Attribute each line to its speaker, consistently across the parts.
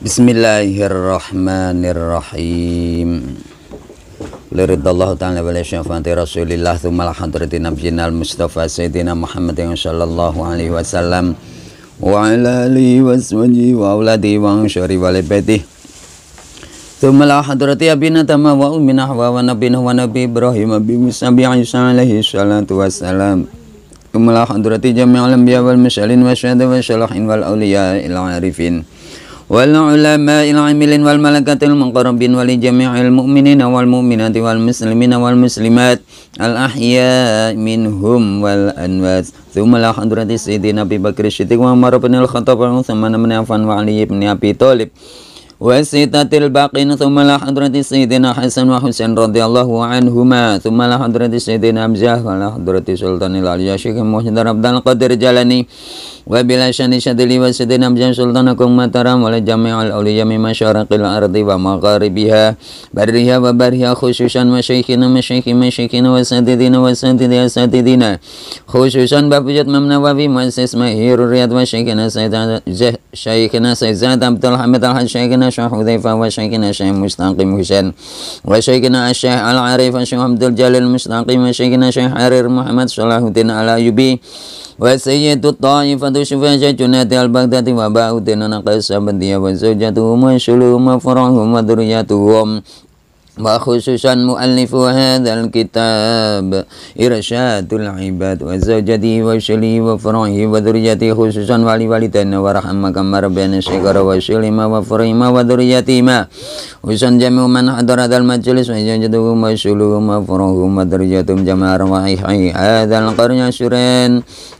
Speaker 1: Bismillahirrahmanirrahim. Liridallahu ta'ala wa syafaati Rasulillah tsumma hadrati nabiyina al-Mustafa sayyidina Muhammadin sallallahu alaihi wasallam wa ala alihi wa sahbihi wa auladi wa ansyari wa libaiti. thumma la hadrati abina tama wa ummina wa nabina wa nabi Ibrahim bi alaihi salatu kumala hadrati jami'al anbiya wal mursalin wa syada wa syalahin wal auliya ila arifin wal ulama ila amilin wal malakatil muqarrabin wal jami'il mu'minin wal mu'minati wal muslimin wal muslimat al ahya minhum wal anwas kumala hadrati sayyidina abi bakr siddiq wa umar bin al wa thumma man afan wa ali ibn abi talib wasitatil baqin thumma la hadrati sayyidina Hasan wa Husain radhiyallahu anhuma thumma la hadrati sayyidina Hamzah wa la hadrati Sultanil Aliyah Syekh Abdul Qadir Jalani وبلا شان شدلي وسدنا بجم سلطانكم مطرا ولجميع الأولياء من مشارق الأرض ومغاربها برها وبرها خصوصا مشايخنا مشايخ مشايخنا وسادتنا وسادتنا أساتذتنا خصوصا بفجت ممنا وفي مؤسس مهير الرياض وشيخنا سيد شيخنا سيد عبد الحميد الحاج شيخنا شيخ حذيفة وشيخنا شيخ مستقيم حسين وشيخنا الشيخ العريف الشيخ عبد الجليل المستقيم وشيخنا شيخ حرير محمد صلاح الدين الأيوبي وسيد الطائفة imra'atu syufaja junati al-baghdati wa ba'udina naqasa bandiya wa zawjatuhum wa syuluhum wa farahum wa duriyatuhum وخصوصا مؤلف هذا الكتاب إرشاد العباد وزوجته وشلي وفرعه وذريته خصوصا ولوالدنا ورحمة كما ربنا شكر وشلما وفرهما وذريتهما خصوصا جميع من حضر هذا المجلس وجدهم وشلهم وفرهم وذريتهم جمع روائحي هذا القرن عشرين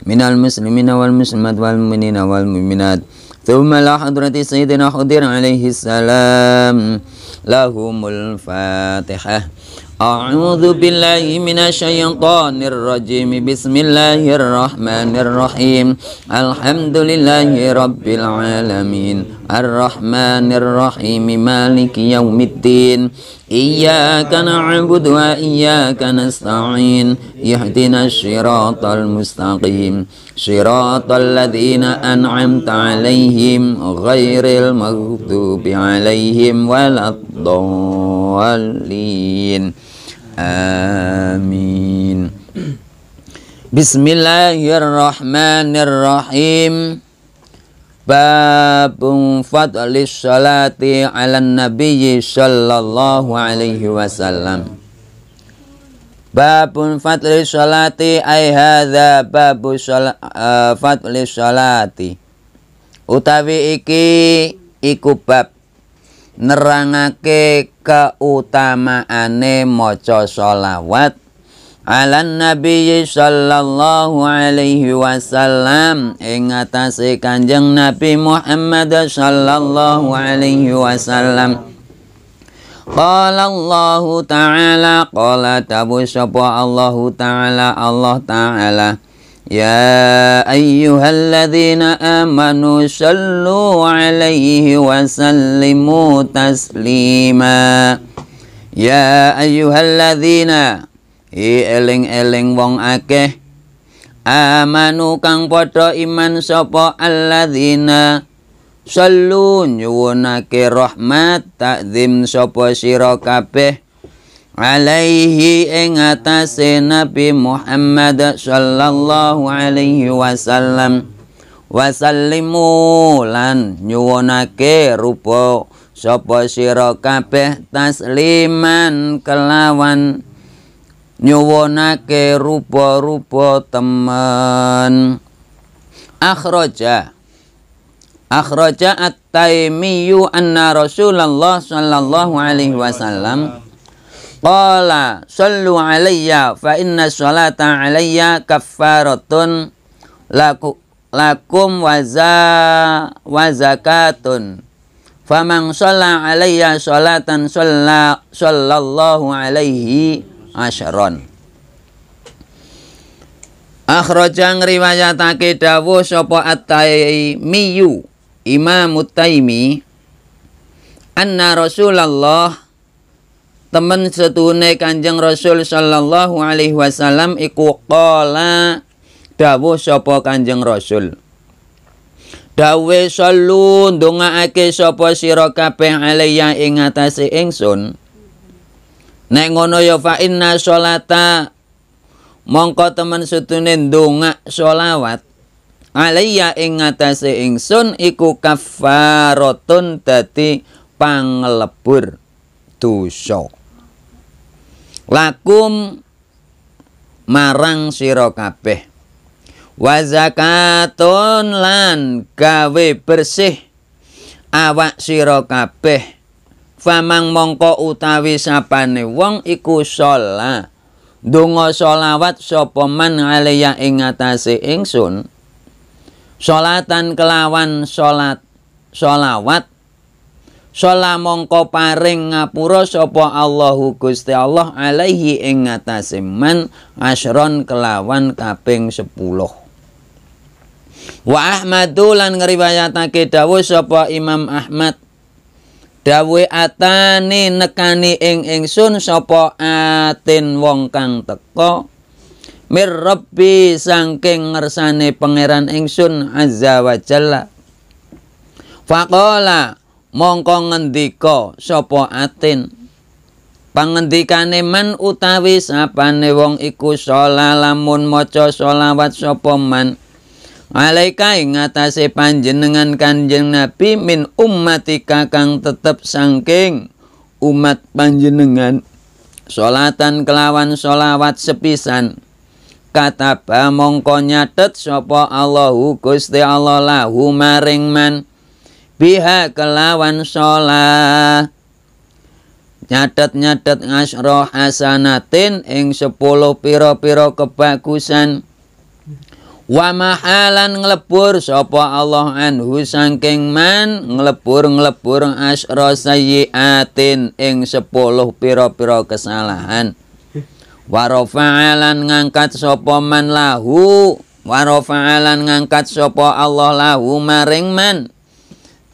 Speaker 1: من المسلمين والمسلمات والمؤمنين والمؤمنات ثم لحضرة سيدنا خضر عليه السلام لهم الفاتحة أعوذ بالله من الشيطان الرجيم بسم الله الرحمن الرحيم الحمد لله رب العالمين الرحمن الرحيم مالك يوم الدين إياك نعبد وإياك نستعين اهدنا الشراط المستقيم صراط الذين أنعمت عليهم غير المغضوب عليهم ولا الضالين آمين بسم الله الرحمن الرحيم Babun fadli salati ala nabiyyi sallallahu alaihi wasallam Babun fadli salati ay hadza babu fatli uh, eh, fadli salati Utawi iki iku bab nerangake keutamaane maca sholawat على النبي صلى الله عليه وسلم إن ingatasi kanjeng محمد صلى الله عليه وسلم قال الله تعالى قال تبو شبو الله تعالى الله تعالى يا أيها الذين آمنوا صلوا عليه وسلموا تسليما يا أيها الذين eling-eling wong akeh amanu kang padha iman sapa alladzina sallu nyuwunake rahmat takzim sapa sira kabeh alaihi ing nabi Muhammad sallallahu alaihi wasallam wasallimu lan nyuwunake rupa sapa sira kabeh tasliman kelawan nyuwonake rupa-rupa temen akhraja akhraja at-taimiyu anna rasulullah sallallahu alaihi wasallam qala sallu alayya fa inna salata alayya kaffaratun laku lakum waza wazakatun faman shalla alayya salatan shalla sallallahu alaihi asyron Akhraja ngriwayatake dawuh sapa At-Taimiyu Imam At-Taimi anna Rasulullah temen setune Kanjeng Rasul sallallahu alaihi wasallam iku qala dawuh sapa Kanjeng Rasul Dawe sallu ndongaake sapa sira kabeh alaiya ing atase ingsun Nek ngono ya fa inna sholata mongko temen sutune ndonga sholawat alayya ing ngatasé ingsun iku kafaratun dati panglebur dosa. Lakum marang sira kabeh. Wa lan gawe bersih awak sira kabeh famang mongko utawi sapane wong iku sholat donga sholawat sapa man alaya ing ngatasé ingsun sholatan kelawan sholat sholawat Sholat mongko paring ngapura sapa Allahu Gusti Allah alaihi ing ngatasé man asron kelawan kaping 10 Wa Ahmadu lan ngriwayatake dawuh sapa Imam Ahmad dawe atane nekani ing ingsun sapa atin wong kang teka mir rabbi saking ngersane pangeran ingsun azza wa jalla faqala mongko ngendika sapa atin pangendikane man utawi sapane wong iku salah lamun maca shalawat sapa man alaika ing panjenengan kanjeng nabi min ummatika kang tetep sangking umat panjenengan salatan kelawan sholawat sepisan kataba mongko nyatet sapa Allahu Gusti Allah lahu maring man biha kelawan sholat nyatet-nyatet ngasroh hasanatin ing sepuluh piro-piro kebagusan wa mahalan nglebur sapa Allah anhu saking man nglebur-nglebur asra sayyiatin ing 10 pira-pira kesalahan wa rafa'alan ngangkat sapa man lahu wa rafa'alan ngangkat sapa Allah lahu maring man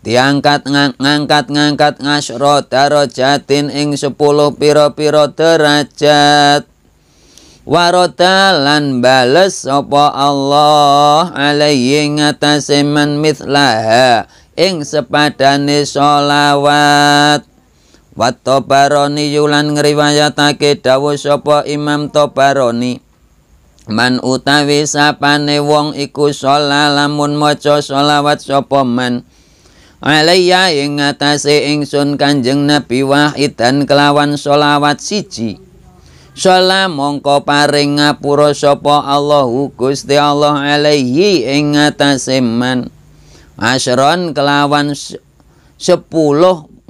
Speaker 1: diangkat ngangkat ngangkat ngasra darajatin ing 10 pira-pira derajat warota lan bales sapa Allah alaihi ngatasé man mithlaha ing sepadane sholawat wa tobaroni yulan ngriwayatake dawuh sapa Imam Tobaroni man utawi sapane wong iku sholat lamun maca sholawat sapa man alaiya ing ngatasé ingsun kanjeng Nabi wahid dan kelawan sholawat siji Sala mongko paring ngapura sapa Allahu Gusti Allah alaihi ing atasiman. Asron kelawan 10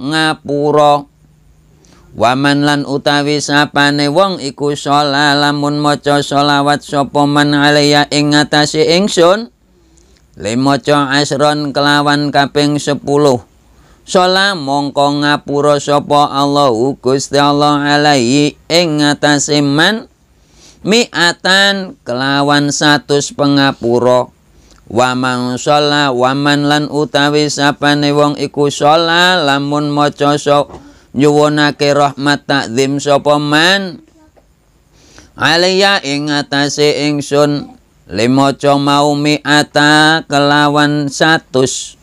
Speaker 1: ngapura. Waman lan utawi sapane wong iku sholat lamun maca sholawat sapa man alaiya ing ingsun. Lima asron kelawan kaping 10. Sholah mongko ngapura sapa Allahu Gusti Allah alaihi ing ngatasé man mi'atan kelawan 100 pengapura wa man sholah wa man lan utawi sapane wong iku sholah lamun maca sok nyuwunake rahmat takzim sapa man Aliyah ing ngatasé ingsun limaca mau mi'ata kelawan 100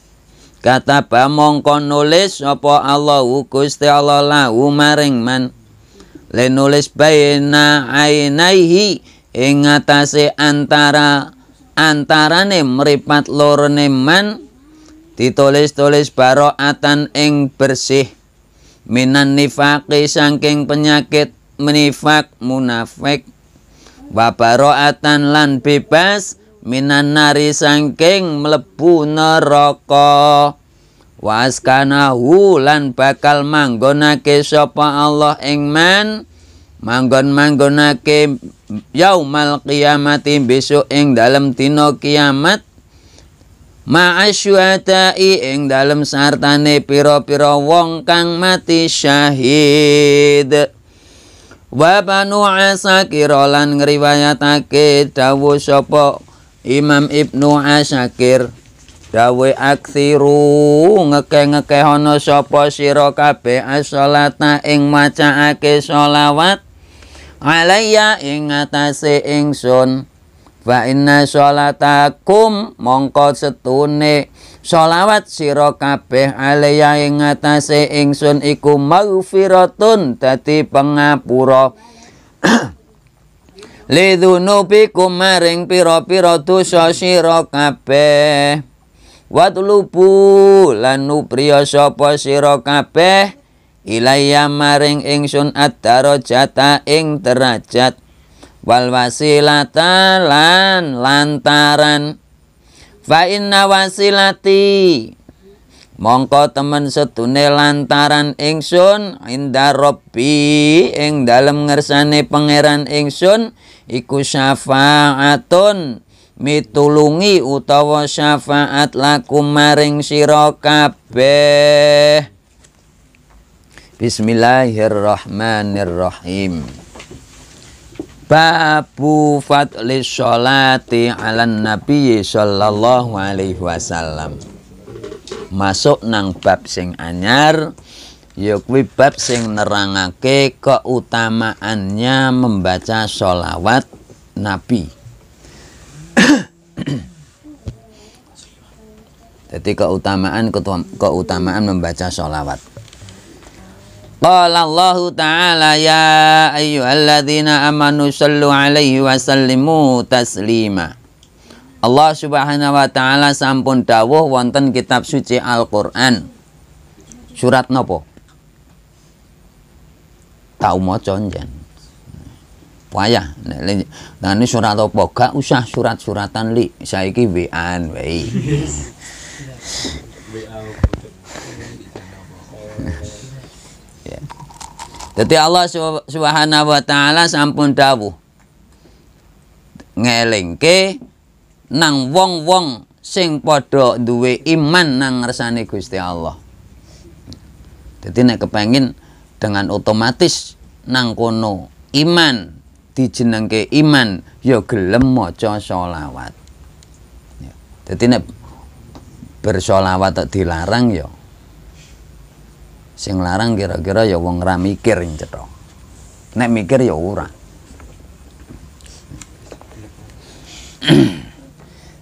Speaker 1: kata ba mongko nulis apa Allah Gusti Allah lahu maring man le nulis baina ainaihi ing ngatasé antara antarané mripat loro man ditulis-tulis baroatan ing bersih minan nifaqi saking penyakit menifak munafik wa lan bebas minan nari sangking mlebu neraka waskanahu lan bakal manggonake sapa Allah ing man manggon manggonake yaumal qiyamati besok ing dalem dina kiamat ma ma'asyuhatai ing dalem sartane pira-pira wong kang mati syahid wa banu asakira lan ngriwayatake dawuh sapa Imam Ibnu Asakir dawe aksiru Ngeke-ngeke ana sapa sira kabeh as-shalata ing macaake shalawat alayya ing atase ingsun Wa inna shalatakum mongko setune shalawat sira kabeh alayya ing atase ingsun iku maghfiratun dadi pangapura lidhunubikum kumaring pira-pira dosa sira kabeh watlubu lanu nupriya sapa sira kabeh ilaya maring ingsun adarajata ing derajat wal wasilata lantaran fa inna wasilati mongko temen sedune lantaran ingsun inda rabbi ing dalem ngersane pangeran ingsun iku syafaatun mitulungi utawa syafaat lakum maring sira kabeh Bismillahirrahmanirrahim Babu fadli sholati ala nabi sallallahu alaihi wasallam Masuk nang bab sing anyar ya kuwi bab sing nerangake keutamaannya membaca sholawat Nabi. Jadi keutamaan keutamaan membaca sholawat. Qala Allah Ta'ala ya ayyuhalladzina amanu sallu alaihi wa sallimu taslima. Allah Subhanahu wa taala sampun dawuh wonten kitab suci Al-Qur'an. Surat nopo? tau maca njen payah nah ini surat apa gak usah surat-suratan li saiki WA-an wae Jadi Allah Subhanahu wa taala sampun dawuh ngelingke nang wong-wong sing padha duwe iman nang ngersane Gusti Allah. Jadi nek kepengin dengan otomatis nang kono iman dijenengke iman ya gelem maca sholawat ya. jadi nek bersolawat dilarang ya sing larang kira-kira ya wong ra mikir cetha nek mikir ya ora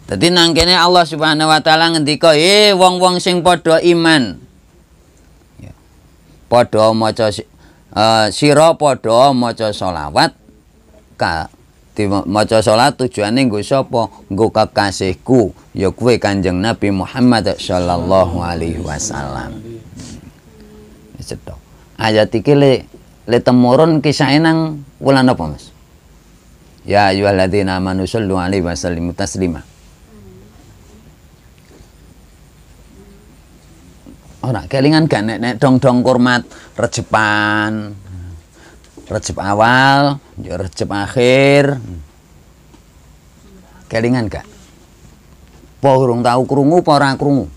Speaker 1: Dadi nang kene Allah Subhanahu wa taala ngendika, "Eh wong-wong sing padha iman, padha maca uh, eh, siro padha maca solawat ka maca salat tujuane nggo sapa nggo kekasihku ya kue Kanjeng Nabi Muhammad sallallahu alaihi wasallam cetok ayat iki le le temurun kisah enang wulan apa Mas ya ayyuhalladzina manusul sallu alaihi wasallimu taslima ora oh, kelingan gak nek nek dong-dong kurmat rejepan rejep awal yo rejep akhir kelingan gak po urung tahu krungu po ora krungu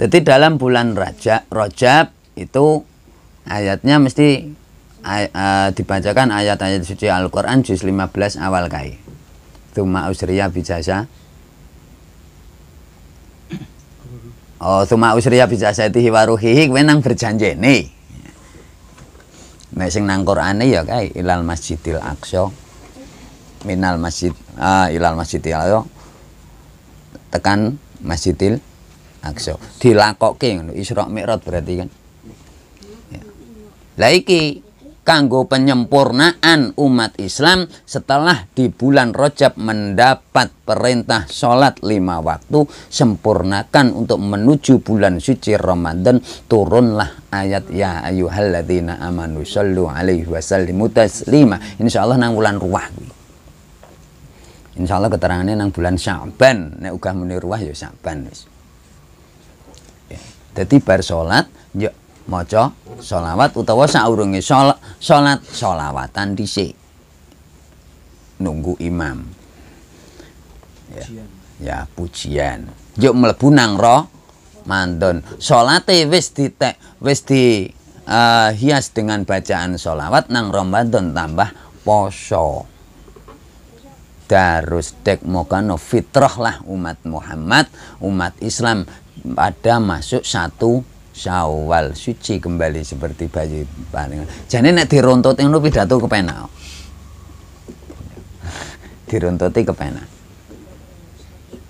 Speaker 1: jadi dalam bulan Rajab, Rajab itu ayatnya mesti ay, uh, dibacakan ayat-ayat suci Al-Quran juz 15 awal kai. Tuma usriya bijasa Oh, tuma usriya bisa setihi waruhihi kowe nang berjanjene. Nek sing nang Qur'ane ya kae ilal masjidil aqsa minal masjid ah, ilal masjidil aqsa tekan masjidil aqsa dilakokke ngono Isra Mi'raj berarti kan. Ya. Lah kanggo penyempurnaan umat Islam setelah di bulan Rojab mendapat perintah sholat lima waktu sempurnakan untuk menuju bulan suci Ramadan turunlah ayat ya ayuhalladzina amanu sallu alaihi wasallimu taslima insyaallah nang bulan ruah Insya Allah keterangannya nang bulan Syaban nek ugah muni ruah ya Syaban jadi ya, bar sholat. ya maca sholawat utawa saurungi sholat sholawatan di si, nunggu imam ya, ya pujian yuk melebunang roh mandon sholate wis di tek, wis di uh, hias dengan bacaan sholawat nang Ramadan tambah poso darus dek mokano fitrah lah umat Muhammad umat Islam pada masuk satu Syawal suci kembali seperti bayi paling. Jane nek dirontot ngono ke pena. Dirontoti ke pena.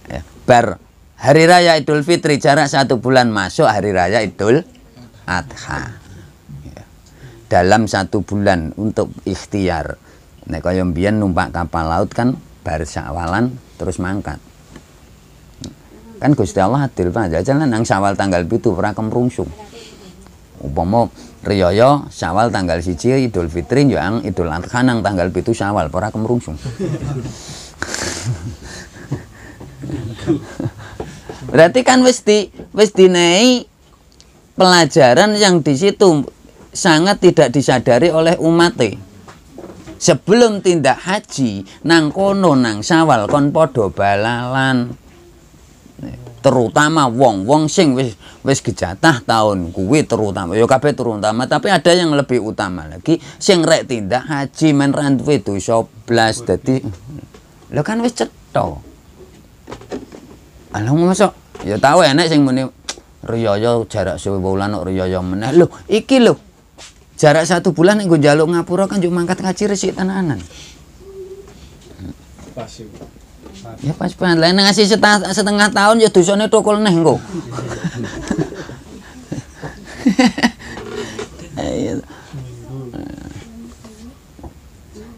Speaker 1: Ya, bar hari raya Idul Fitri jarak satu bulan masuk hari raya Idul Adha. Ya. Dalam satu bulan untuk ikhtiar. Nek kaya mbiyen numpak kapal laut kan bar Syawalan terus mangkat. Kan Gusti Allah adil Pak. jangan nang Syawal tanggal itu ora rungsung Upama riyoyo Syawal tanggal siji Idul Fitri yang Idul Adha nang tanggal itu Syawal ora rungsung Berarti kan Westi di wis pelajaran yang di situ sangat tidak disadari oleh umatnya sebelum tindak haji nang kono nang sawal kon podo balalan terutama wong-wong sing wis wis gejatah tahun kuwi terutama ya kabeh terutama tapi ada yang lebih utama lagi sing rek tindak haji men ra duwe dosa dadi lho kan wis cetha Alah ngono ya tau enek sing muni riyaya jarak sewulan kok riyaya meneh lho iki lho jarak satu bulan nek njaluk ngapura kan njuk mangkat ngaji resik tenanan pasti Ya pas pengadilan ngasih setengah, tahun ya dosane tokol neh engko.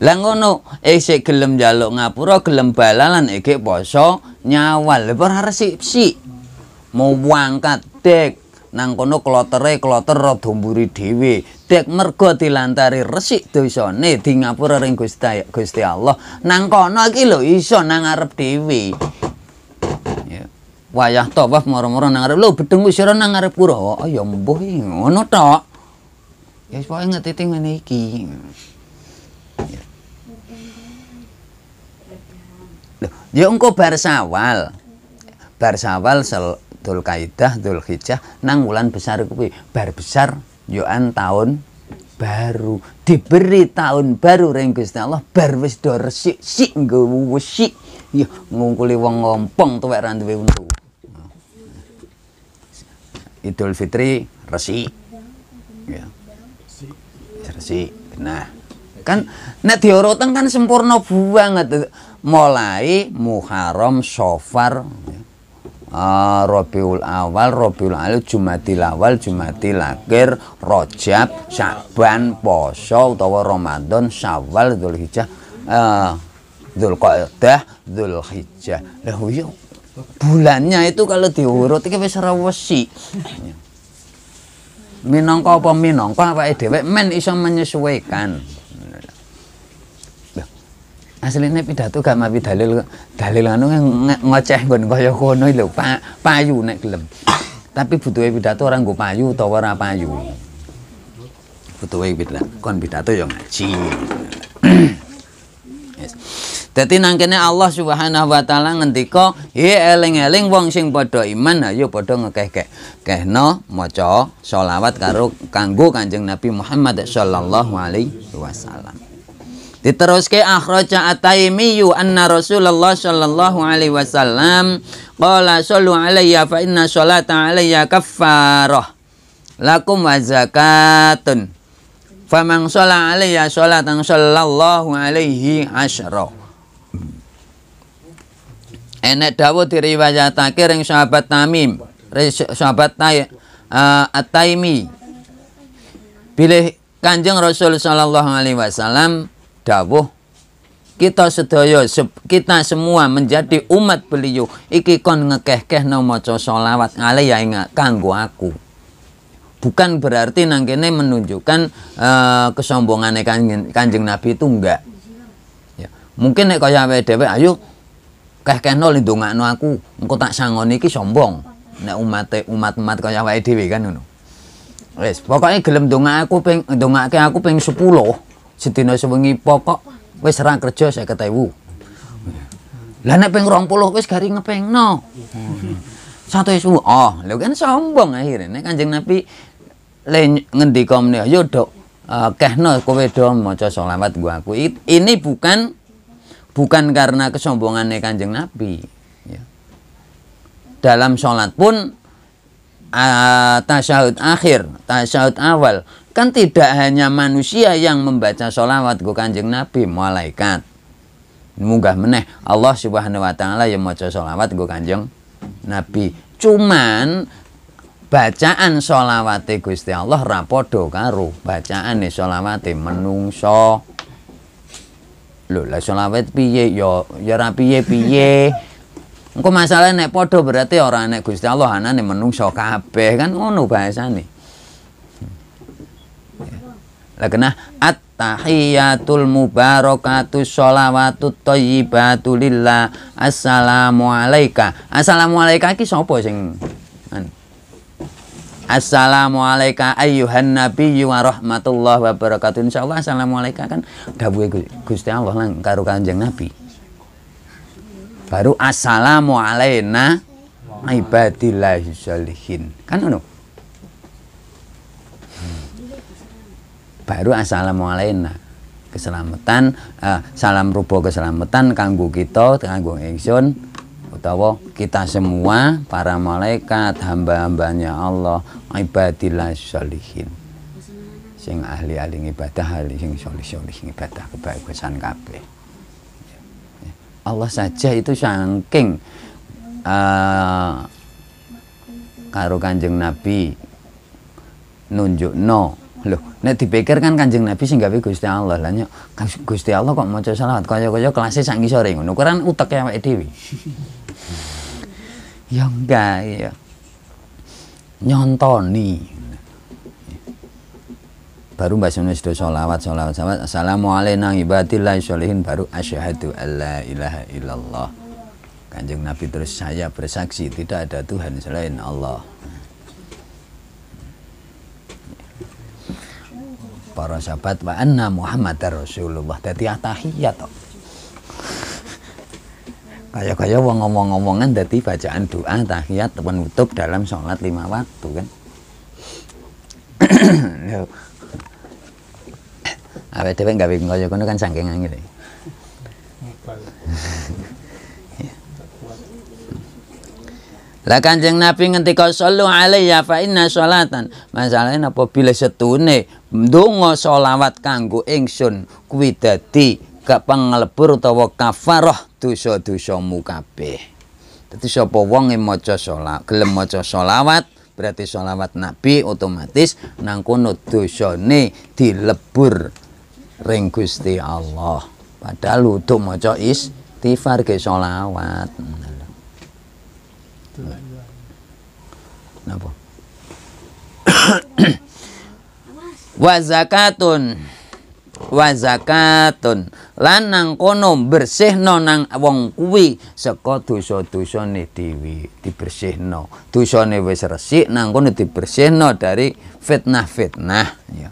Speaker 1: Lah ngono, isih eh, gelem njaluk ngapura, gelem balalan ege eh, poso nyawal. Lah ora resik-resik. Mau wangkat dek nang kono klotere kloter rada mburi dhewe dek mergo dilantari resik dosane di ngapura ring Gusti Gusti Allah nang kono iki lho iso nang arep dhewe ya wayah to wah moro-moro nang arep lho bedeng wis ora nang arep pura oh ya mbuh ngono to ya wis pokoke ngetiti ngene iki Ya engko bar sawal. Bar sawal sel Dul Dul Dzulhijjah nang wulan besar kuwi bar besar yoan tahun baru diberi tahun baru ring Gusti Allah bar wis do resik sik nggo sik ya ngungkuli wong ngompong tuwek ra duwe untu Idul Fitri resik ya resik nah kan nek dioroten kan sempurna banget mulai Muharram Sofar ya uh, Rabiul Awal, Rabiul Awal, Jumatil Awal, Jumatil Akhir, Rojab, Syaban, Poso utawa Ramadan, Syawal, Dzulhijjah, uh, Dzulqa'dah, Dzulhijjah. Lah bulannya itu kalau diurut iki wis rewesi. Minangka apa minangka apa dhewe men iso menyesuaikan asline pidato gak mapi dalil dalil anu ngoceh nggon kaya ngono lho pa payu naik gelem tapi butuhe pidato orang nggo payu utawa ora payu butuhe pidato kon pidato yang ngaji yes. nangkene Allah Subhanahu wa taala ngendika, "Ye eling-eling wong sing padha iman, ayo padha ngekeh-kehno maca sholawat karo kanggo Kanjeng Nabi Muhammad sallallahu alaihi wasallam." Diteruske akhraja ataimiyu anna Rasulullah sallallahu alaihi wasallam qala sallu alayya fa inna sholatang alayya kaffarah lakum wa zakatun faman shalla alayya sholatan sallallahu alaihi asyra Enak dawuh diriwayatake ring sahabat Tamim sahabat tai, uh, eh, At-Taimi bilih Kanjeng Rasul sallallahu alaihi wasallam dawuh kita sedaya kita semua menjadi umat beliau iki kon ngekeh-keh no maca selawat ngale ya inga kanggo aku bukan berarti nang kene menunjukkan uh, kesombongane kanjeng, kanjeng Nabi itu enggak ya. mungkin nek kaya awake dhewe ayo keh-kehno lindungakno aku engko tak sangoni iki sombong nek umate umat-umat kaya awake dhewe kan ngono wis pokoke gelem ndongak aku ping ndongake aku ping 10 Sedina sewengi pokok wis ra kerja 50.000. Lah nek ping 20 wis gari ngepengno. Satu isu, oh, lho kan sombong akhirnya. Nek Kanjeng Nabi le ngendika meneh, "Yo, Dok, uh, kehno kowe do maca selawat gua aku." Ini bukan bukan karena kesombongannya Kanjeng Nabi. Ya. Dalam sholat pun uh, tasyahud akhir, tasyahud awal Kan tidak hanya manusia yang membaca sholawat ke kanjeng Nabi, malaikat. Munggah meneh Allah subhanahu wa ta'ala yang mau sholawat ke kanjeng Nabi. Cuman bacaan sholawate Gusti Allah rapodo karo bacaan nih sholawat menungso lho lah sholawat piye yo ya, ya ra piye piye engko masalah nek podo berarti orang nek Gusti Allah anane menungso kabeh kan ngono bahasane Lakenah at-tahiyyatul mubarakatuh sholawatut thayyibatu lillah. Assalamualaikum alayka. Assalamu alayka iki sapa sing Assalamualaikum ayuhan nabi wa rahmatullah wa barakatuh. Insyaallah Assalamualaikum kan dawuhe Gusti Allah lan karo Kanjeng Nabi. Baru Assalamualaikum ibadillah sholihin. Kan ngono. baru assalamualaikum keselamatan eh, salam rubo keselamatan kanggo kita kanggo engsun utawa kita semua para malaikat hamba-hambanya Allah ibadillah sholihin sing ahli-ahli ibadah ahli sing sholih-sholih ibadah kebagusan kabeh Allah saja itu saking uh, karo kanjeng Nabi nunjuk no Loh, nek dipikir kan Kanjeng Nabi sing gawe Gusti Allah. Lah nyok Gusti Allah kok mau salawat kaya-kaya kelas sak ngisore ngono. Kuwi utek awake dhewe. ya enggak ya. Nyontoni. baru Mbak Sunan sudah sholawat, sholawat, sholawat. Assalamualaikum ibadillahi sholehin baru asyhadu alla ilaha illallah. Kanjeng Nabi terus saya bersaksi tidak ada Tuhan selain Allah. para sahabat wa anna Muhammad Rasulullah dadi tahiyat kok. Kaya-kaya wong ngomong-ngomongan dadi bacaan doa tahiyat penutup dalam sholat lima waktu kan. Awet dhewe gawe kaya ngono kan saking angel. Lah Kanjeng Nabi ngendika sallu alayya fa inna sholatan. Masalahe napa bile setune ndonga selawat kanggo ingsun kuwi dadi gak pengelebur utawa kafarah dosa-dosamu kabeh. Dadi sapa wong sing maca salat, gelem maca selawat berarti selawat Nabi otomatis nang kono dosane dilebur ring Gusti Allah. Padahal utuh maca istighfar ge selawat. Napa? wa zakatun wa zakatun lanang kono bersihno nang wong kuwi saka dosa-dosane dewi dibersihno dosane wis resik nang kono dibersihno dari fitnah-fitnah ya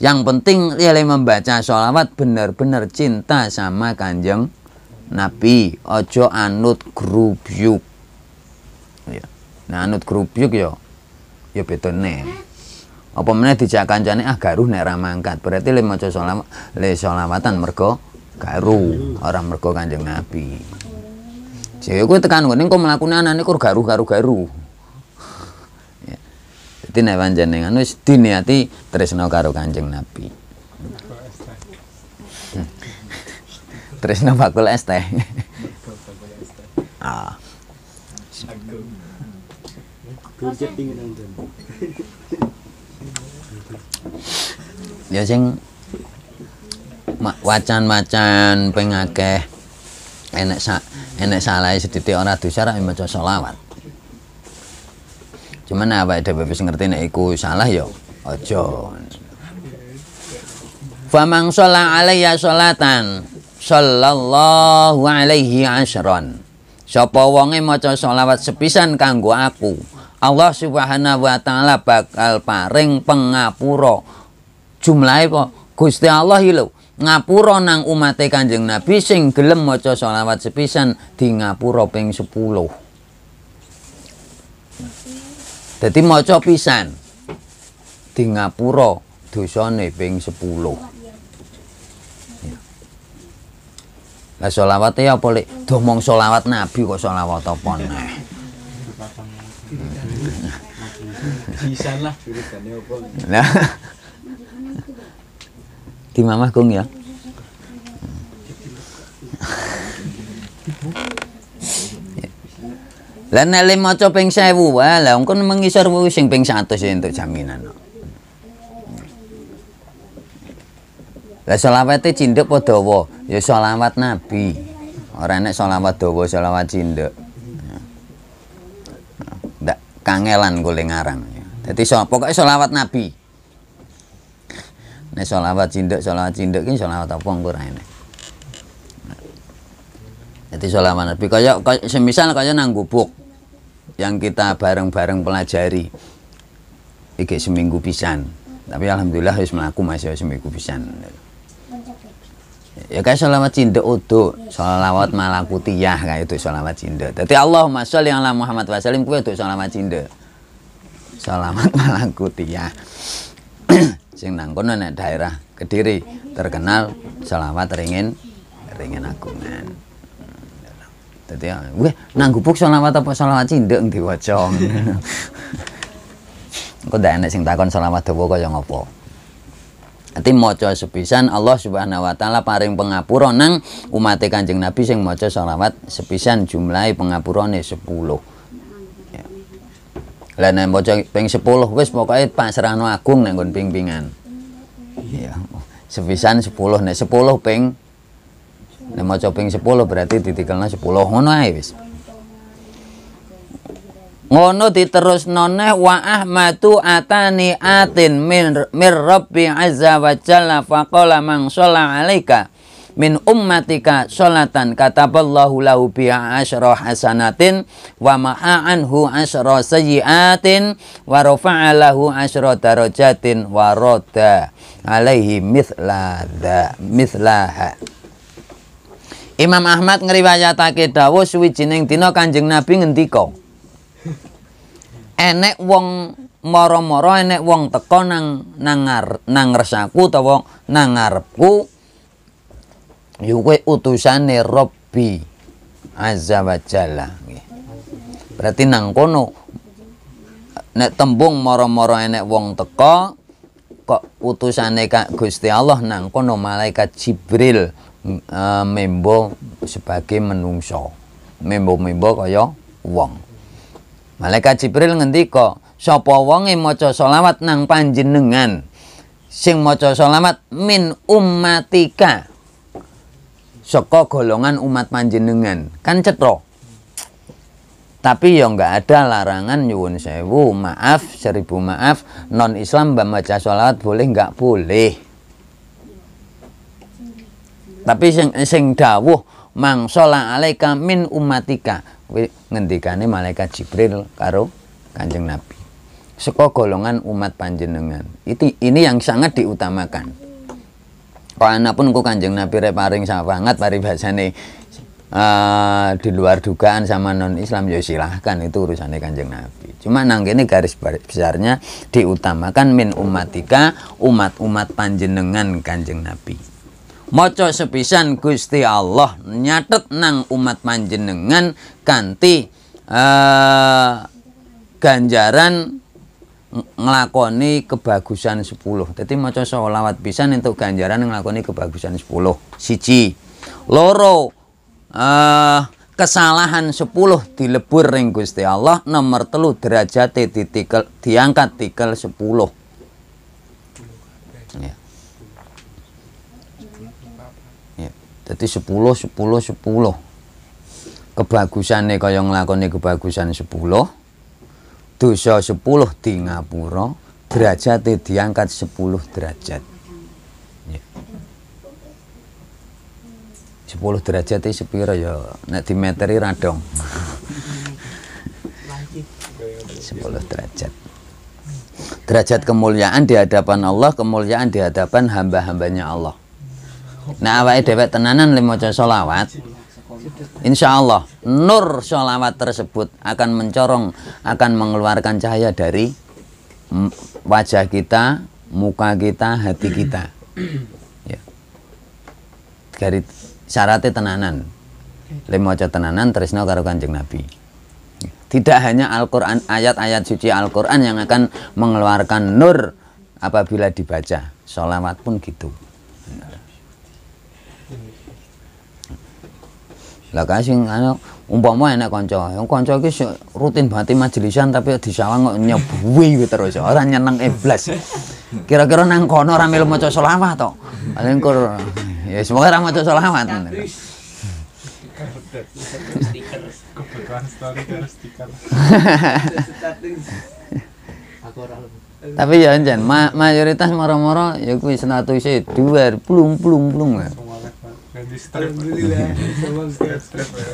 Speaker 1: yang penting dia membaca sholawat benar-benar cinta sama kanjeng Nabi ojo anut yuk. Nah, anut kerupuk yo. Ya. Yo ya betone. Apa meneh dijak kancane ah garuh nek mangkat. Berarti le maca selawat, le selawatan mergo garuh, orang mergo Kanjeng Nabi. Jadi aku tekan ngene kok mlakune anane kok garuh garuh garuh. Ya. Dadi nek panjenengan wis diniati tresno karo Kanjeng Nabi. Tresno bakul es teh. Ah. Agung. ya sing wacan-wacan pengakeh enek sa enek salah sedikit orang tuh syarat membaca sholawat cuman apa ada bapak ngerti nek iku salah yo ojo famang sholat alaiya sholatan sallallahu alaihi asron sopo wonge maca sholawat sepisan kanggo aku Allah Subhanahu wa taala bakal paring pengapura. Jumlahe kok Gusti Allah iki Ngapuro ngapura nang umate Kanjeng Nabi sing gelem maca sholawat sepisan di ngapura ping 10. mo maca pisan di ngapura dosane ping 10. Lah solawat apa lek do mong solawat Nabi kok sholawat apa Hmm. Sisan Nah. Di mamah kung ya. Lan nale maca ping 1000 wae, lah engko mengisor satu sing ping 100 ya entuk jaminan. Lah selawate cindhek padha Ya selawat Nabi. Ora selamat selawat dawa, selawat cindhek kangelan gue ngarang jadi ya. so, sholawat sholawat nabi ini sholawat cindek sholawat cindek ini sholawat apa engko ora enak sholawat sholawat nabi kaya, kaya semisal kaya nang gubuk yang kita bareng-bareng pelajari ini seminggu pisan tapi alhamdulillah harus melaku masih seminggu pisan ya kayak sholawat cinta utuh sholawat malakutiyah kayak itu sholawat cinta tapi Allahumma sholli ala Muhammad wa sallim kuwi itu sholawat cinta sholawat malakutiyah sing nangkono nek daerah Kediri terkenal sholawat ringin ringin agungan Dadi gue ya, nang gubuk sholawat apa sholawat cinta diwaca. wacong. ndak enek sing takon sholawat dawa yang ngopo. Ati maca sepisan Allah Subhanahu wa taala paring pengapura nang umate Kanjeng Nabi sing maca selawat sepisan jumlahe pengapurane 10. Ya. Lah nek maca ping sepuluh wis Pak pasrahno agung nek nggon ping-pingan. Ya. Sepisan sepuluh nih sepuluh ping nek maca ping sepuluh berarti ditikelna sepuluh ngono ae wis ngono diterus noneh wa ahmadu atani atin min, min rabbi azza wa jalla faqala man sholla alaika min ummatika sholatan kataballahu lahu biha asyra hasanatin wa ma'a anhu asyra sayyiatin wa rafa'a lahu asyra darajatin wa radda alaihi mithla mithlaha Imam Ahmad ngriwayatake dawuh suwijining dina Kanjeng Nabi ngendika enek wong moro-moro enek wong teko nang nangar nang resaku utawa nang ngarepku yuwe utusane Robbi azza wajalla berarti nang kono nek tembung moro-moro enek wong teko kok utusane kak Gusti Allah nang kono malaikat Jibril uh, membo sebagai menungso membo-membo kaya wong Malaikat Jibril ngendika, "Sapa wonge maca selawat nang panjenengan sing maca selawat min ummatika." Saka golongan umat panjenengan, kan cetro, Tapi ya nggak ada larangan nyuwun sewu, maaf, seribu maaf, non-Islam baca sholawat boleh nggak boleh. Tapi sing, sing dawuh, mang sholah alaika min umatika kuwi ngendikane malaikat Jibril karo Kanjeng Nabi. Seko golongan umat panjenengan. Itu ini yang sangat diutamakan. Kok pun ku Kanjeng Nabi reparing sangat paribasane uh, eh, di luar dugaan sama non Islam ya silahkan itu urusannya Kanjeng Nabi. Cuma nang ini garis besarnya diutamakan min umatika umat-umat panjenengan Kanjeng Nabi maca sepisan Gusti Allah nyatet nang umat manjenengan kanti uh, eh, ganjaran ngelakoni kebagusan 10. jadi maca sholawat pisan untuk ganjaran ngelakoni kebagusan 10. Siji. Loro uh, kesalahan 10 dilebur ring Gusti Allah nomor telu derajat titik diangkat tikel 10 jadi 10 10 10. yang kaya nih kebagusan 10. Dosa 10 di ngapura, derajate diangkat 10 derajat. Ya. 10 derajat itu sepira ya nek dimeteri radong. 10 derajat. Derajat kemuliaan di hadapan Allah, kemuliaan di hadapan hamba-hambanya Allah. Nah awake dewek tenanan le maca sholawat Insya Allah nur sholawat tersebut akan mencorong akan mengeluarkan cahaya dari wajah kita muka kita hati kita ya. dari syaratnya tenanan le maca tenanan tresno karo kanjeng Nabi ya. tidak hanya Al-Quran ayat-ayat suci Al-Quran yang akan mengeluarkan nur apabila dibaca sholawat pun gitu Lah kan sing ana umpama enak kanca, yang kanca iki rutin banget majelisan tapi disawang kok nyebuwi gitu terus ora nyeneng iblis. Kira-kira nang kono ora melu maca selawat to. Paling kur ya semoga ora maca selawat. Tapi ya anjen, mayoritas moro-moro ya kuwi isi diwar plung plung plung di strip alhamdulillah sama strip strip ya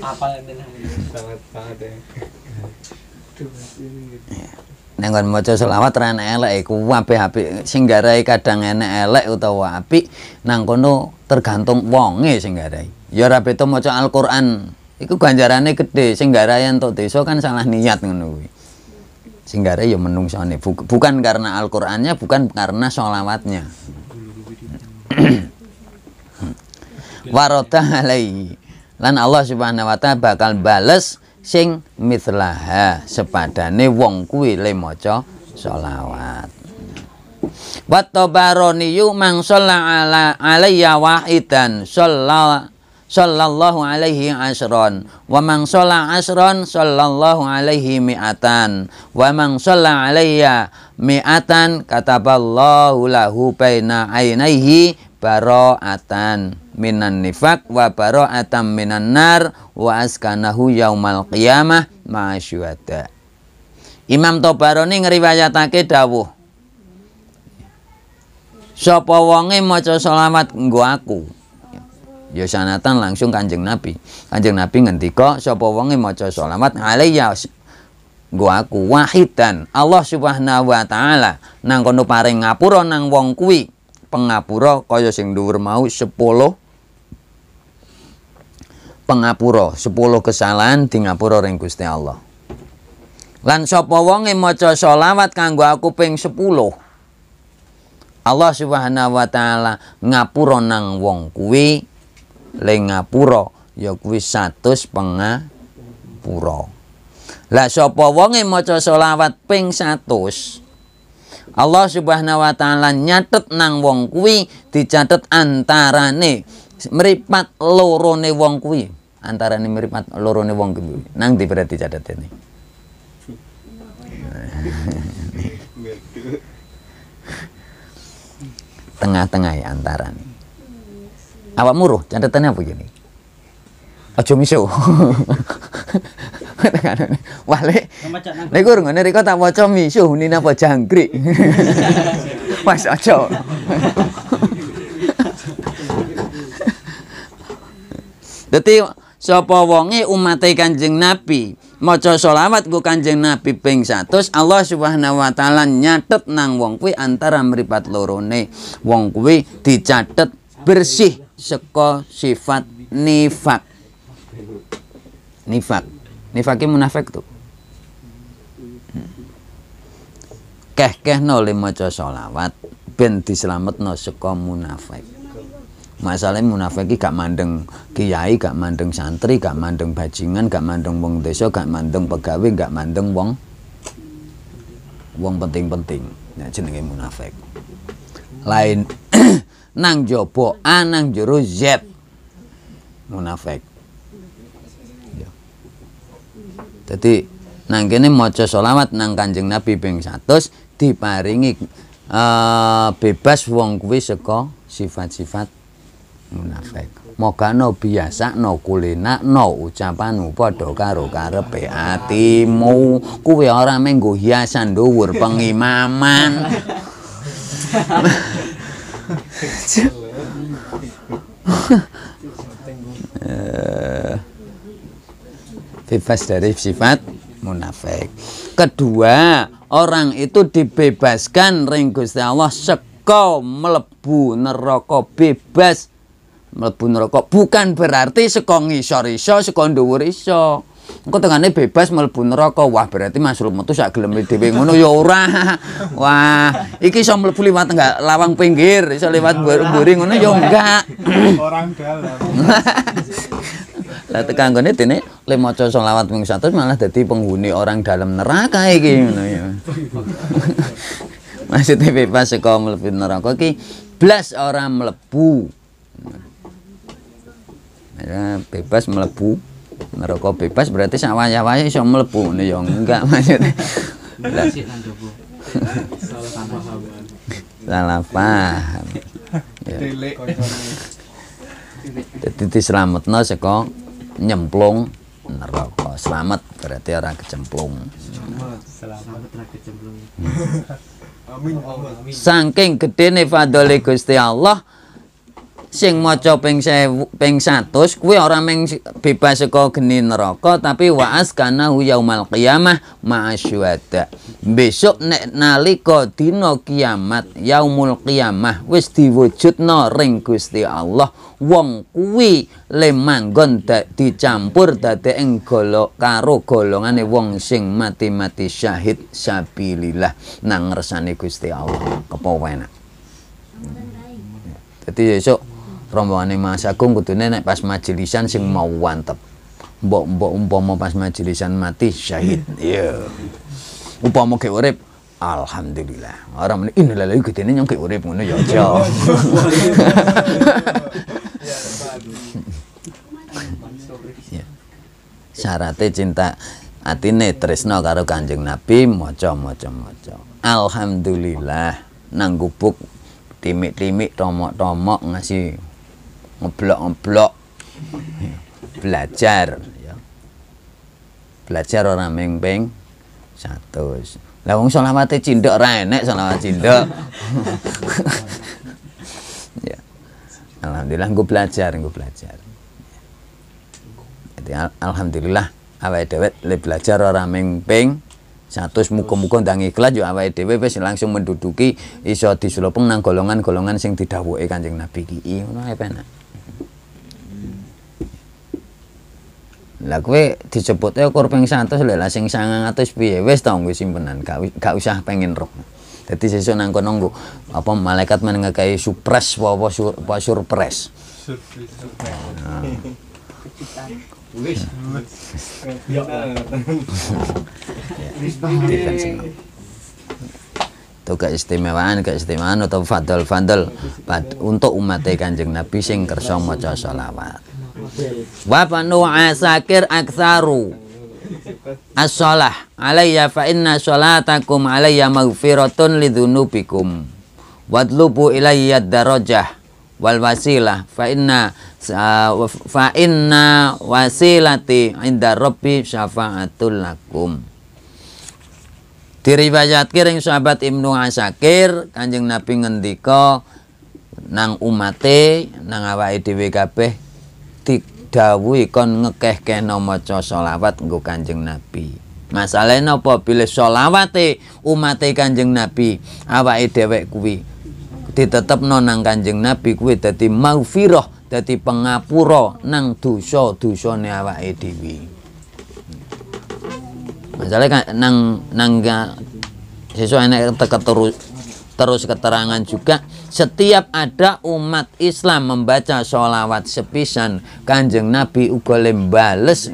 Speaker 1: apa dan sangat sangat ya Neng kon maca selawat ra enak elek iku apik-apik sing kadang enak elek utawa apik nang kono tergantung wonge sing garai. Ya ora beda maca Al-Qur'an iku ganjarane gede sing garai entuk desa kan salah niat ngono kuwi. Sing garai ya menungsane bukan karena Al-Qur'annya bukan karena selawatnya. warota alaihi lan Allah subhanahu wa ta'ala bakal bales sing mitlaha sepadane wong kuwi le maca selawat wa tabarani yu mang ala alayya wahidan sallallahu sallallahu alaihi asron wa mang sholla asron sallallahu alaihi mi'atan wa mang sholla alaiya mi'atan kataballahu lahu baina ainaihi baro'atan minan nifak wa baro'atan minan nar wa askanahu yaumal qiyamah ma'asyuhada Imam tobaro ini ngeriwayatake dawuh Sopo wonge maca selawat nggo aku ya sanatan langsung Kanjeng Nabi Kanjeng Nabi ngendika sopo wonge maca selawat alaiya nggo aku wahidan Allah Subhanahu wa taala nang kono paring ngapura nang wong kuwi pengapura kaya sing dhuwur mau 10 pengapura 10 kesalahan di ngapura ring Gusti Allah lan sapa wonge maca selawat kanggo aku ping 10 Allah Subhanahu wa taala ngapura nang wong kuwi ling ngapura ya kuwi 100 pengapura lah sapa wonge maca selawat ping 100 Allah Subhanahu wa taala nyatet nang wong kuwi dicatet antarane meripat lorone wong kuwi antarane meripat lorone wong kuwi nang di berarti catet ini tengah-tengah ya antara nih awak muruh catatannya apa gini aja miso. Wale. Nek gur ngene riko tak waca miso ni napa jangkrik. Mas aja. Dadi sapa wonge umate Kanjeng Nabi maca selawat ku Kanjeng Nabi ping 100 Allah Subhanahu wa taala nyatet nang wong kuwi antara mripat lorone. Wong kuwi dicatet bersih saka sifat nifak nifak nifaknya munafik tuh keh keh no lima solawat ben diselamat no seko munafik masalah munafik gak mandeng kiai gak mandeng santri gak mandeng bajingan gak mandeng wong desa gak mandeng pegawai gak mandeng wong wong penting-penting ya jenenge munafik lain nang jopo anang juru z munafik Jadi nang kene maca selawat nang Kanjeng Nabi ping 100 diparingi eh, bebas wong kuwi saka sifat-sifat munafik. Moga no biasa no kulina no ucapanmu padha karo karepe atimu. Kuwi ora menggo hiasan dhuwur pengimaman. Eh bebas dari sifat munafik. Kedua, orang itu dibebaskan ring Gusti Allah seko melebu neraka bebas melebu neraka bukan berarti seko ngisor iso seko dhuwur iso. Engko tengane bebas mlebu neraka. Wah, berarti masuk metu sak geleme dhewe ngono ya ora. Wah, iki iso mlebu liwat enggak lawang pinggir, iso liwat mburi ngono ya enggak. Orang dalam. Lah tekanggone dene le maca selawat satus malah dadi penghuni orang dalam neraka iki ngono ya. Maksudnya bebas saka mlebu neraka iki blas ora mlebu. Ya bebas mlebu neraka bebas berarti sak wayah-wayah iso mlebu ngene ya enggak maksudnya. Blas. Salah paham. Ya. Jadi diselamatkan sekolah nyemplung neraka. Selamat berarti orang kecemplung. Selamat, selamat orang kecemplung. Amin. Saking gede nih Gusti Allah, sing maca ping 1000 ping 100 kuwi ora meng bebas saka geni neraka tapi wa'as kana yaumal qiyamah ma'asyuhada besok nek nalika dina kiamat yaumul qiyamah wis diwujudna ring Gusti Allah wong kuwi le manggon dicampur dadi ing golok karo golongane wong sing mati-mati syahid sabilillah nang ngersane Gusti Allah kepo enak dadi esuk rombongane Mas Agung kudune nek pas majelisan sing hmm. mau wantep. Mbok-mbok umpama pas majelisan mati syahid. Hmm. Iya. Yeah. Upama ke urip Alhamdulillah. Orang ini ini lagi gitu ini yang urip ngono ya aja. Iya, iya. Syaratnya cinta atine tresno karo Kanjeng Nabi moco moco moco Alhamdulillah nang gubuk timik-timik tomok-tomok ngasih ngeblok-ngeblok belajar ya. belajar orang mempeng satu lah wong selawate cindok ra enek selawat cindok ya alhamdulillah gue belajar gue belajar Jadi, al alhamdulillah awake dhewe le belajar orang mempeng satu muka-muka ndang ikhlas yo awake dhewe wis langsung menduduki iso disulopeng nang golongan-golongan sing didhawuke Kanjeng Nabi ki ngono ae penak Lah kowe disebutnya ukur satu sudah lha sing atau piye wes to gue simpenan gak, gak usah pengen roh. jadi sesuk nangko nunggu apa malaikat menengah kae supres apa sur, apa surpres. Nah. Wis. itu keistimewaan keistimewaan atau fadl fadl untuk umat kanjeng nabi sing kersa maca sholawat Wabanu asakir aksaru As-salah alayya fa inna salatakum alayya maghfiratun lidhunubikum Wadlubu ilayya darajah wal wasilah fa inna fa inna wasilati inda rabbi syafa'atul lakum diriwayat kiring sahabat Ibnu Asakir Kanjeng Nabi ngendika nang umate nang awa dhewe didawuhi kon ngekeh-kehna maca selawat kanggo Kanjeng Nabi. Masalahe napa pilih selawate umate Kanjeng Nabi awake dhewek kuwi ditetepno nang Kanjeng Nabi kuwi dadi maufirah, dadi pengapura nang dosa-dosane awake dhewe. Masalahe nang nang sesuk enek teka terus Terus keterangan juga setiap ada umat Islam membaca sholawat sepisan kanjeng Nabi uga lembales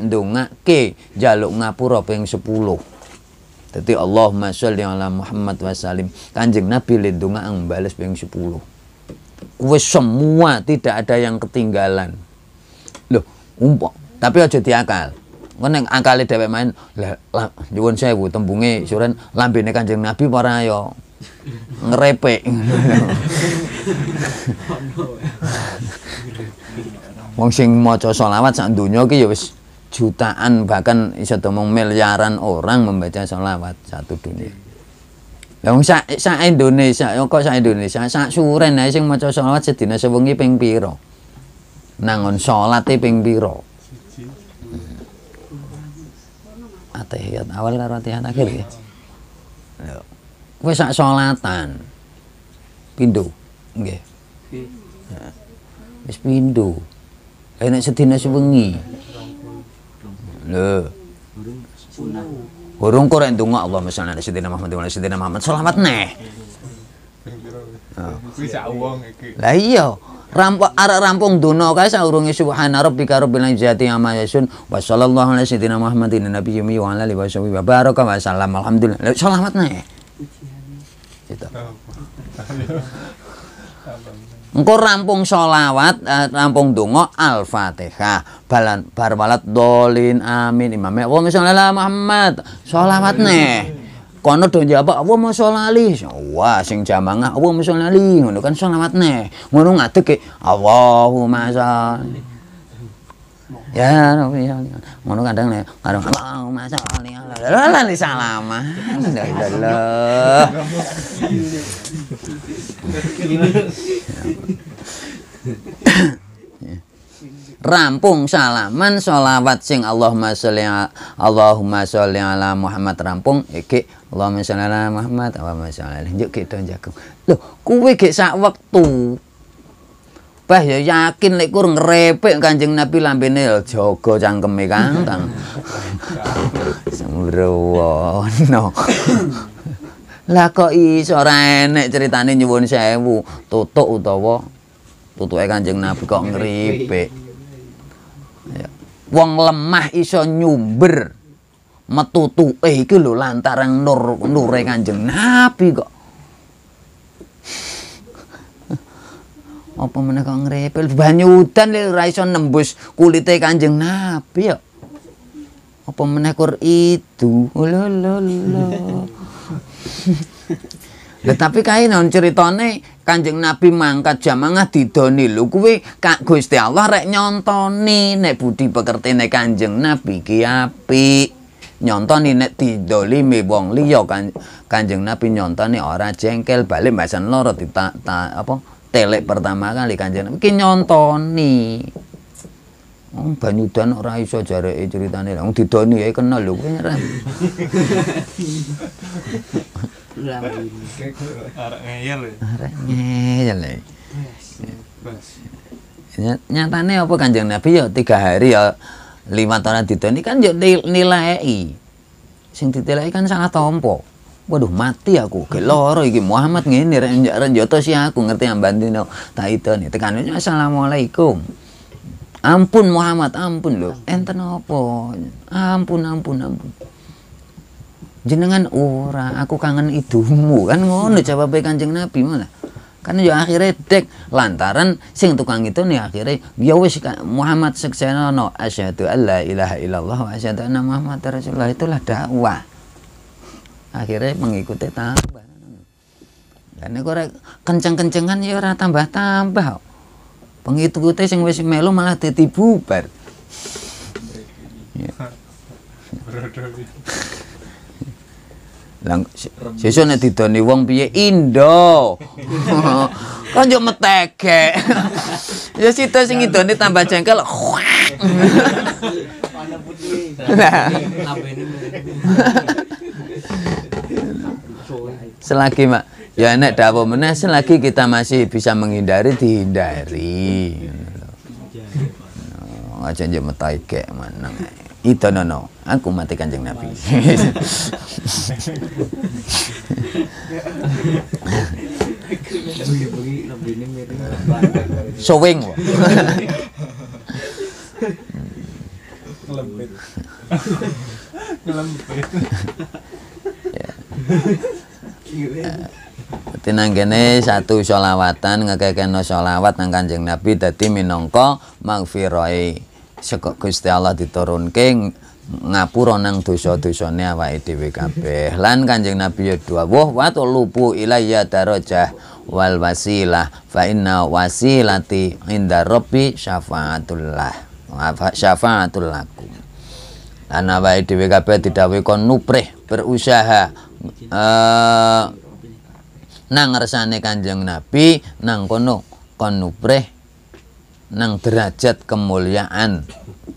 Speaker 1: ke jaluk ngapura ping sepuluh. Jadi Allahumma sholli ala Muhammad wa salim. Kanjeng Nabi lindunga bales ping 10. Kue semua tidak ada yang ketinggalan. Loh, umpok. Tapi aja diakal. yang akali dewek main, lah, saya bu tembungi suran lampinnya Kanjeng Nabi para yo ngerepe wong sing maca selawat sak donya ki ya wis jutaan bahkan iso domong miliaran orang membaca selawat satu dunia Lah wong sak sak Indonesia, ya kok sak Indonesia, sak suren ae sing maca selawat sedina sewengi ping pira? Nangon salate ping pira? Hmm. Atahiyat awal karo atahiyat akhir ya. Lho wis sak salatan. Pindu. Nggih. Nah, wis pindu. Lah nek sedina sewengi. Lho. Burung korek ndonga Allah misalnya ada Sidina Muhammad wa Sidina Muhammad selamat neh. Nah. Wis awong Lah iya, rampok arek rampung dono kae saurunge subhana rabbika rabbil izzati amma yasun wa sallallahu alaihi sayyidina Muhammadin nabiyyi wa ala alihi wa sahbihi wa baraka wa sallam alhamdulillah. Selamat neh gitu. Oh, rampung sholawat, eh, rampung dungo Al-Fatihah. Balan bar dolin amin imamnya Allahumma misalnya ala Muhammad. Sholawat neh. kono do njabak apa mau sholali wah sing jamangah apa mau sholali ngono kan sholawat neh ngono ngadeg e, Allahumma sholli ya iya, iya. ngono kadang nih kadang mau masa nih lah li salama dah dah lah rampung salaman sholawat sing Allahumma sholli Allahumma sholli ala Muhammad rampung iki Allahumma sholli ala Muhammad Allahumma sholli ala njuk kita gitu njagung lho kuwe gek sak wektu bah ya yakin lek kur ngrepek Kanjeng Nabi lambene ya jaga cangkeme Kang Tang. Semrewono. kok iso ora enek critane nyuwun sewu, tutuk utawa tutuke Kanjeng Nabi kok ngrepek. Wong lemah iso nyumber metutuke iki lho lantaran nur nure Kanjeng Nabi kok. apa meneh kok ngrepil banyu udan le ora iso nembus kulite Kanjeng Nabi ya apa meneh kur itu oh, lho tapi kae non ceritane Kanjeng Nabi mangkat jamangah didoni lho kuwi Kak Gusti Allah rek nyontoni nek budi pekertine Kanjeng Nabi ki apik nyontoni nek didoli me wong liya kan, Kanjeng Nabi nyontoni ora jengkel balik mbasan loro di apa telek pertama kali kanjeng mungkin nyontoni Wong banyudan ora iso jareke critane. di doni ya kenal lho kowe nyerah. Ya. Arek ngeyel. Arek ya. ngeyel. Ya, nyatane apa Kanjeng Nabi ya tiga hari ya lima tahun doni kan yo nilai. Sing ditelai kan sangat tompo waduh mati aku ke loro iki Muhammad ngene renjak renjoto sih aku ngerti yang ambantin no nih tekanannya assalamualaikum ampun Muhammad ampun loh enten apa ampun ampun ampun jenengan ora aku kangen idumu kan ngono iya. jawab kanjeng Nabi malah kan yo ya akhirnya dek lantaran sing tukang itu nih akhirnya ya wis Muhammad seksenono asyhadu alla ilaha illallah wa asyhadu anna Muhammad rasulullah itulah dakwah akhirnya mengikuti tambah dan korek kenceng-kencengan ya orang tambah-tambah pengikutnya yang masih melu malah jadi bubar ya. Lang sesuatu nanti doni wong piye Indo. kan jauh metege. ya sita sing itu nih tambah cengkel. Nah. selagi mak ya enak dakwah meneh selagi kita masih bisa menghindari dihindari oh, aja aja metai kek mana? itu no no aku mati kanjeng nabi sowing ngelempit ngelempit Tinang kene satu sholawatan ngekekeno sholawat nang Kanjeng Nabi Tadi minongko magfiroi seko Gusti Allah diturunke ngapura nang dosa-dosane awake dhewe kabeh. Lan Kanjeng Nabi ya dawuh wa tulubu ilayya darajah wal wasilah fa inna wasilati inda rabbi syafaatullah. Syafaatul lakum. Lan awake dhewe kabeh tidak kon berusaha Eh, nang ngersane Kanjeng Nabi nang kono kon nubreh nang derajat kemuliaan.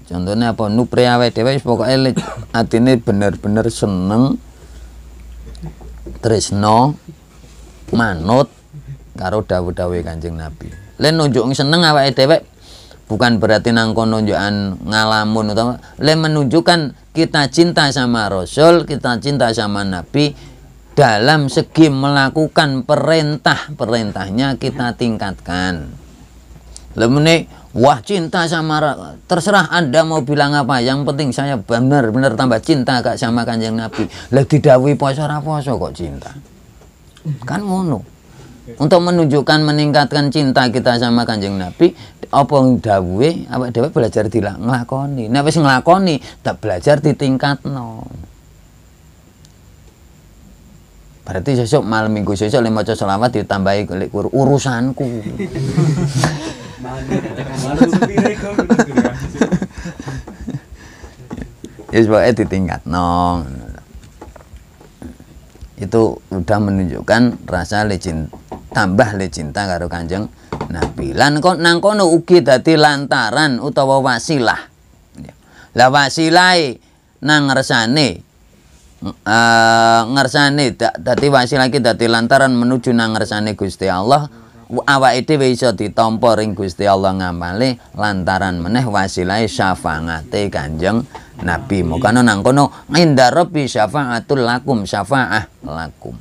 Speaker 1: Contohnya apa? Nubreh awake dhewe pokoke atine bener-bener seneng tresno manut karo dawe dawuhe Kanjeng Nabi. Len nunjuk seneng awake dhewe bukan berarti nang kono nunjukan ngalamun utawa le menunjukkan kita cinta sama Rasul, kita cinta sama Nabi, dalam segi melakukan perintah-perintahnya kita tingkatkan. Lemene, wah cinta sama terserah Anda mau bilang apa, yang penting saya benar-benar tambah cinta kak sama Kanjeng Nabi. Lah didawi poso poso kok cinta. Kan ngono untuk menunjukkan meningkatkan cinta kita sama kanjeng Nabi apa Dawe, apa Dawe belajar di ngelakoni nek wis ngelakoni tak belajar di tingkat no berarti sesuk malam minggu sesuk lima cok selamat ditambahi oleh urusanku ya sebabnya tingkat no itu udah menunjukkan rasa licin tambah le cinta karo Kanjeng Nabi. Lan kok nang kono ugi dadi lantaran utawa wasilah. Iya. Lah wasilai nang ngersane uh, ngersane dadi wasilah iki dadi lantaran menuju nang ngersane Gusti Allah Awak itu bisa ditampa ring Gusti Allah ngamale lantaran meneh wasilai syafangate Kanjeng Nabi. mukano nang kono inda syafaatul lakum syafaah lakum.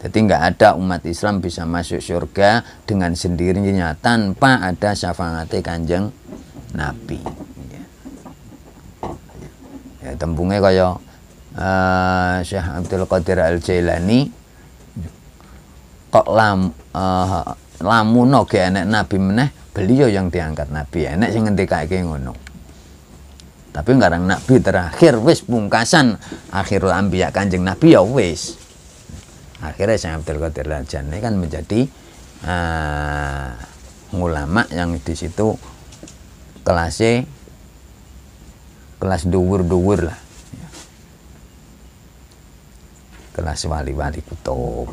Speaker 1: Jadi nggak ada umat Islam bisa masuk surga dengan sendirinya tanpa ada syafaatnya kanjeng Nabi. Ya, ya tembungnya kaya uh, Syekh Abdul Qadir Al Jailani kok lam uh, eh, lamuno ge enek nabi meneh beliau yang diangkat nabi ya, enek ngerti kayak ngono tapi ada nabi terakhir wis pungkasan akhirul ambiyah kanjeng nabi ya wis akhirnya Syekh Abdul Qadir Al-Jani kan menjadi uh, ulama yang di situ kelasnya kelas duwur-duwur lah ya. kelas wali-wali kutub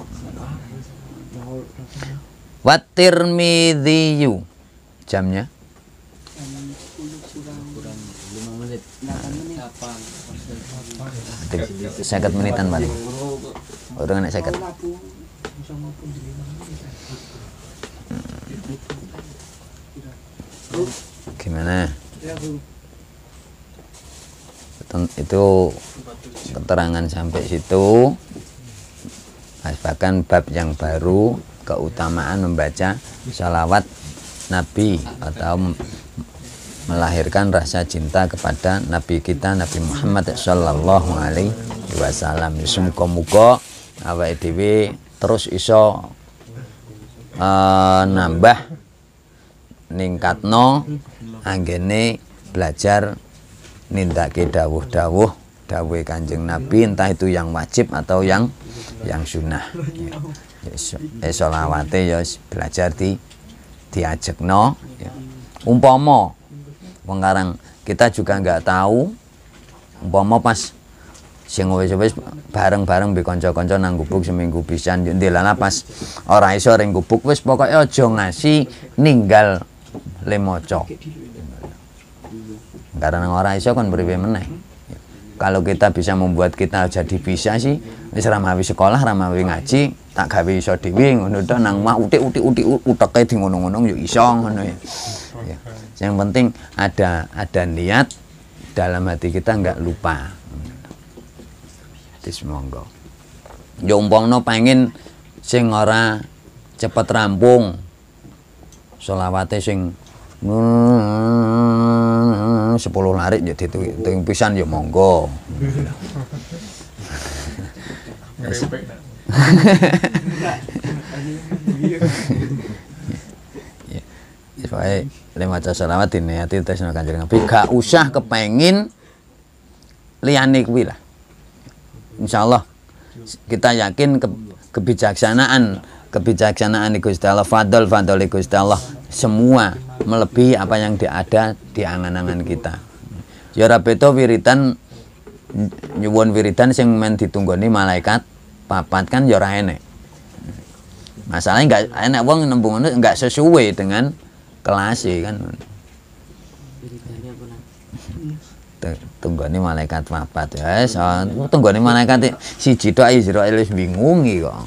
Speaker 1: midiyu jamnya Nah, menitan paling. Urung enak seket. Gimana? Itu keterangan sampai situ. Bahkan bab yang baru keutamaan membaca salawat Nabi atau melahirkan rasa cinta kepada Nabi kita Nabi Muhammad Shallallahu Alaihi Wasallam awake dhewe terus iso uh, nambah ningkatno anggene belajar nindake dawuh-dawuh dawuh Kanjeng Nabi entah itu yang wajib atau yang yang sunnah. Ya selawate ya belajar di diajekno ya. Umpama wong kita juga nggak tahu umpama pas sing wis-wis bareng-bareng mbek kanca-kanca nang gubuk seminggu pisan yo ndelan napas ora iso ring gubuk wis pokoke aja ngasi ninggal le Karena orang iso kon beri meneh. Kalau kita bisa membuat kita jadi bisa sih wis ramawi sekolah, ramawi ngaji, tak gawe iso dhewe ngono to nang mah utik-utik-utik uteke di ngono-ngono yo iso ngono ya. ya. Yang penting ada ada niat dalam hati kita nggak lupa gratis monggo. jombong no pengen sing ora cepet rampung solawatnya sing sepuluh itu itu yang pisan ya monggo. Ya, Soalnya lima jasa selamat diniati tes kanjeng Nabi gak usah kepengin liani kuwi lah. Insya Allah kita yakin ke, kebijaksanaan kebijaksanaan di Gusti Allah fadl fadl di Gusti Allah semua melebihi apa yang diada di angan-angan kita ya itu wiritan nyuwun wiridan sing men ditunggoni malaikat papat kan ya ora enek masalahnya nggak enak wong nembung nggak sesuai dengan kelas e kan Tuh ini malaikat papat ya wis ini oh, malaikat siji tok ayo jero bingung bingungi kok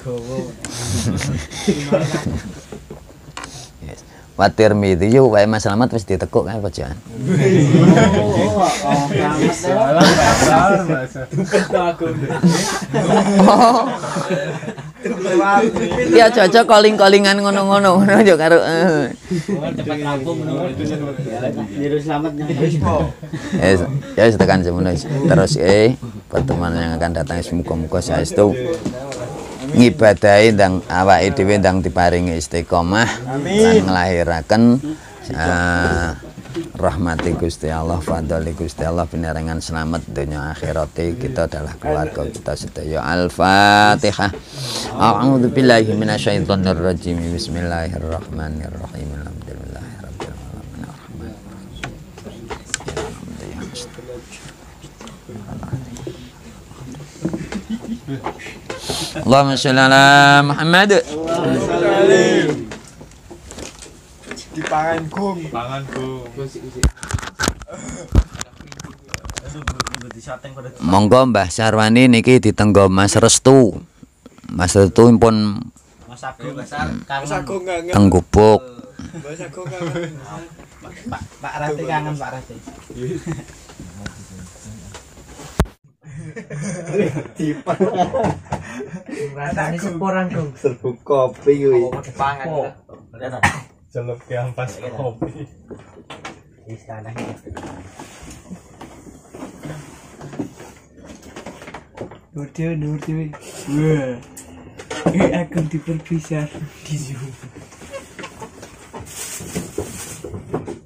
Speaker 1: wa midi yuk, wae Mas selamat wis ditekuk kan pojokan. Oh. Ya cocok calling-callingan ngono-ngono ngono yo karo. Eh. Eh, ya tekan semono terus eh pertemuan yang akan datang semoga-moga saya itu ngibadahi dan awake dhewe dan diparingi istiqomah dan nglahiraken uh, rahmati Gusti Allah fadli Gusti Allah penerangan selamat dunia akhirat kita adalah keluarga kita sedaya al-fatihah a'udzu billahi minasyaitonir rajim bismillahirrahmanirrahim alhamdulillah Yeah. Allahumma sholli ala Muhammad. Di pangan kung. Pangan gong. Monggo Mbah Sarwani niki ditenggo Mas Restu. Mas Restu pun Mas Agung Mas Agung hmm. kangen. Tenggubuk. Mas Agung kangen. Pak Pak Rati kangen Pak Rati. Iya. Cipan.
Speaker 2: Rasane seporang
Speaker 1: dong. Serbu kopi kuwi. Pangan. Celup ke kopi. Istana. Nur Dewi, Nur Dewi. Eh, akan diperpisah di Zoom.